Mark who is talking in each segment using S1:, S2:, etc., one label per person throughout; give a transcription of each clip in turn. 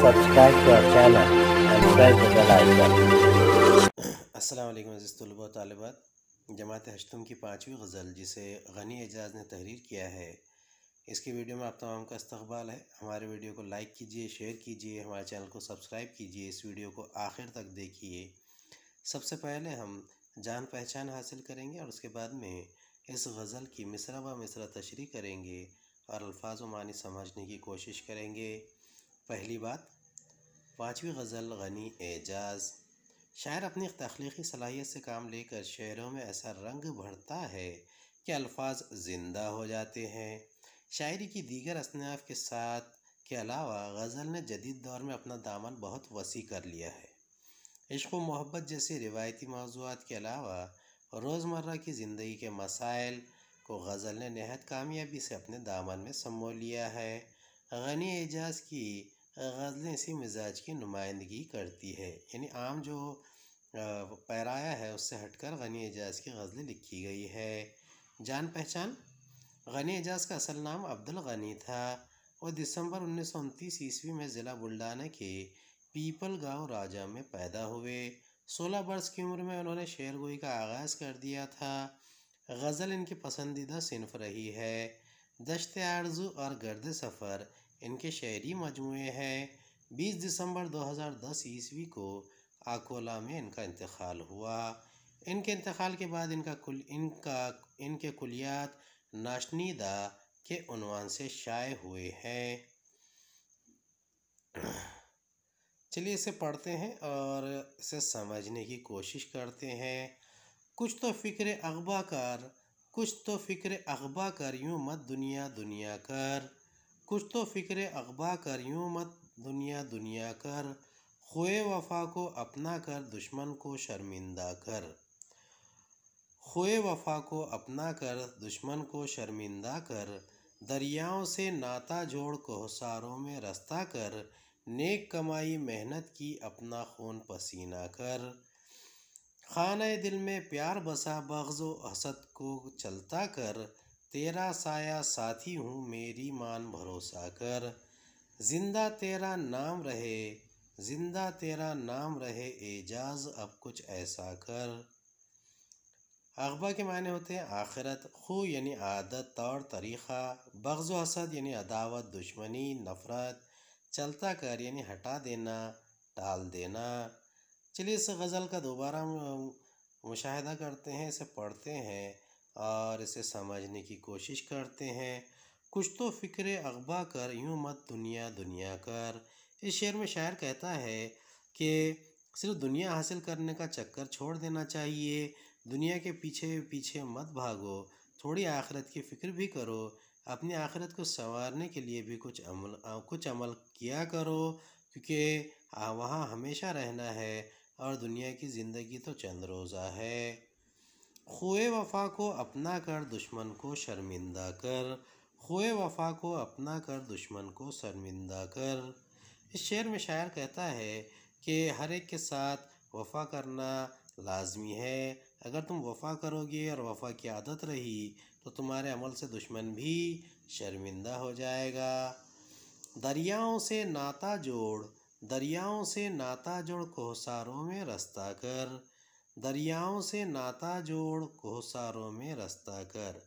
S1: subscribe तलबात जमात हशतम की पाँचवीं गज़ल जिसे गनी एजाज ने तहरीर किया है इसकी वीडियो में आप तमाम का इस्तबाल है हमारे वीडियो को लाइक कीजिए शेयर कीजिए हमारे चैनल को सब्सक्राइब कीजिए इस वीडियो को आखिर तक देखिए सबसे पहले हम जान पहचान हासिल करेंगे और उसके बाद में इस गज़ल की मिसरा बा मिसरा तशरी करेंगे और अल्फाज मानी समझने की कोशिश करेंगे पहली बात पाँचवीं गज़ल गनी एजाज़ शायर अपनी तख्लीकी सलाहियत से काम लेकर शेरों में ऐसा रंग भरता है कि अल्फाज ज़िंदा हो जाते हैं शायरी की दीगर असनाफ के साथ के अलावा गज़ल ने जदीद दौर में अपना दामन बहुत वसी कर लिया है इश्क मोहब्बत जैसे रिवायती मौजूद के अलावा रोज़मर्रा की ज़िंदगी के मसाइल को गज़ल ने नहायत कामयाबी से अपने दामन में समो लिया है गनी एजाज की गज़लें इसी मिजाज की नुमाइंदगी करती है यानी आम जो पैराया है उससे हटकर गनी एजाज की गज़लें लिखी गई है जान पहचान गनी एजाज का असल नाम अब्दुल गनी था और दिसंबर उन्नीस सौ उनतीस ईस्वी में ज़िला बुल्डाना के पीपल गांव राजा में पैदा हुए सोलह वर्ष की उम्र में उन्होंने शेर गोई का आगाज़ कर दिया था गज़ल इनकी पसंदीदा सिनफ रही है दशत आरजू और गर्द सफ़र इनके शायरी मजमू हैं बीस दिसंबर दो हज़ार दस ईस्वी को आकोला में इनका इंतकाल हुआ इनके इंतकाल के बाद इनका कुल इनका इनके कुलियात नाशनीदा के उनवान से शाये हुए हैं चलिए इसे पढ़ते हैं और इसे समझने की कोशिश करते हैं कुछ तो फ़िक्र अखबा कर कुछ तो फ़िक्र अखबा कर यूँ मत दुनिया दुनिया कर कुछ तो फ़िक्र अगवा कर यूँ मत दुनिया दुनिया कर खोए वफा को अपना कर दुश्मन को शर्मिंदा कर खोए वफा को अपना कर दुश्मन को शर्मिंदा कर दरियाओं से नाता जोड़ कोहसारों में रास्ता कर नेक कमाई मेहनत की अपना खून पसीना कर खान दिल में प्यार बसा बग्ज़ हसद को चलता कर तेरा साया साथी हूँ मेरी मान भरोसा कर जिंदा तेरा नाम रहे जिंदा तेरा नाम रहे एजाज अब कुछ ऐसा कर अखबा के मायने होते हैं आखिरत खो यानी आदत तौर तरीक़ा बग्ज़ हसद यानी अदावत दुश्मनी नफ़रत चलता कर यानी हटा देना टाल देना चलिए इस गज़ल का दोबारा मुशाह करते हैं इसे पढ़ते हैं और इसे समझने की कोशिश करते हैं कुछ तो फ़िक्र अगबा कर यूँ मत दुनिया दुनिया कर इस शेर में शायर कहता है कि सिर्फ दुनिया हासिल करने का चक्कर छोड़ देना चाहिए दुनिया के पीछे पीछे मत भागो थोड़ी आखिरत की फ़िक्र भी करो अपनी आखिरत को संवारने के लिए भी कुछ अमल कुछ अमल किया करो क्योंकि वहाँ हमेशा रहना है और दुनिया की ज़िंदगी तो चंद रोज़ा है खोए वफा को अपना कर दुश्मन को शर्मिंदा कर खोए वफा को अपना कर दुश्मन को शर्मिंदा कर इस शेर में शायर कहता है कि हर एक के साथ वफा करना लाजमी है अगर तुम वफा करोगे और वफा की आदत रही तो तुम्हारे अमल से दुश्मन भी शर्मिंदा हो जाएगा दरियाओं से नाता जोड़ दरियाओं से नाता जोड़ कोहसारों में रास्ता कर दरियाओं से नाता जोड़ कोहसारों में रास्ता कर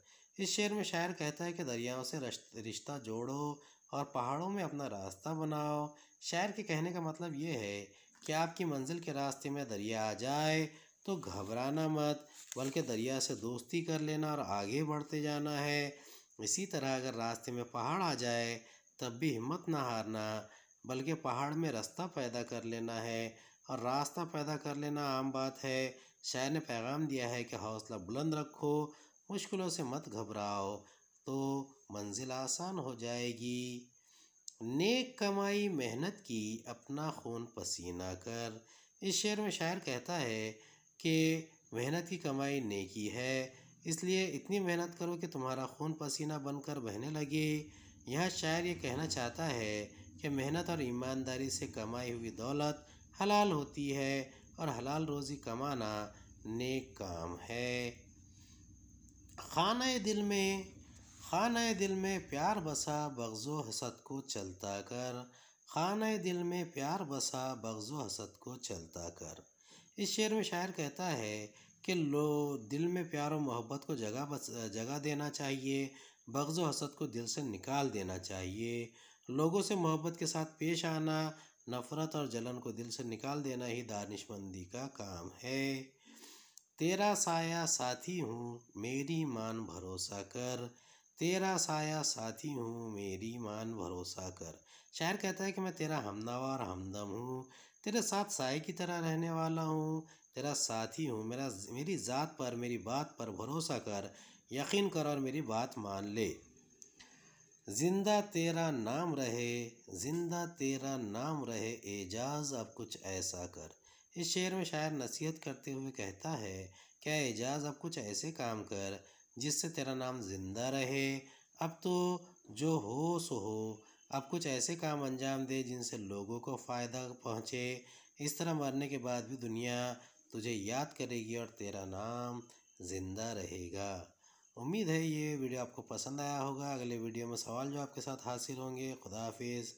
S1: इस शेर में शायर कहता है कि दरियाओं से रिश्ता जोड़ो और पहाड़ों में अपना रास्ता बनाओ शायर के कहने का मतलब ये है कि आपकी मंजिल के रास्ते में दरिया आ जाए तो घबराना मत बल्कि दरिया से दोस्ती कर लेना और आगे बढ़ते जाना है इसी तरह अगर रास्ते में पहाड़ आ जाए तब भी हिम्मत ना हारना बल्कि पहाड़ में रास्ता पैदा कर लेना है और रास्ता पैदा कर लेना आम बात है शायर ने पैगाम दिया है कि हौसला बुलंद रखो मुश्किलों से मत घबराओ तो मंजिल आसान हो जाएगी नेक कमाई मेहनत की अपना खून पसीना कर इस शेर में शायर कहता है कि मेहनत की कमाई नेकी है इसलिए इतनी मेहनत करो कि तुम्हारा खून पसीना बनकर बहने लगे यह शायर ये कहना चाहता है कि मेहनत और ईमानदारी से कमाई हुई दौलत हलाल होती है और हलाल रोज़ी कमाना नेक काम है खाना दिल में खाना दिल में प्यार बसा बगज़ो हसद को चलता कर खाना दिल में प्यार बसा बगज़ो हसद को चलता कर इस शेर में शायर कहता है कि लो दिल में प्यार और मोहब्बत को जगह बस जगह देना चाहिए बगज़ो हसद को दिल से निकाल देना चाहिए लोगों से मोहब्बत के साथ पेश आना नफ़रत और जलन को दिल से निकाल देना ही दानिशमंदी का काम है तेरा साया साथी हूँ मेरी मान भरोसा कर तेरा साया साथी हूँ मेरी मान भरोसा कर शायर कहता है कि मैं तेरा हमदावा और हमदम हूँ तेरे साथ साय की तरह रहने वाला हूँ तेरा साथी हूँ मेरा मेरी ज़ात पर मेरी बात पर भरोसा कर यकीन कर और मेरी बात मान ले जिंदा तेरा नाम रहे जिंदा तेरा नाम रहे एजाज अब कुछ ऐसा कर इस शेर में शायर नसीहत करते हुए कहता है क्या एजाज अब कुछ ऐसे काम कर जिससे तेरा नाम जिंदा रहे अब तो जो हो सो हो अब कुछ ऐसे काम अंजाम दे जिनसे लोगों को फ़ायदा पहुँचे इस तरह मरने के बाद भी दुनिया तुझे याद करेगी और तेरा नाम जिंदा रहेगा उम्मीद है ये वीडियो आपको पसंद आया होगा अगले वीडियो में सवाल जो आपके साथ हासिल होंगे खुदा हाफिज़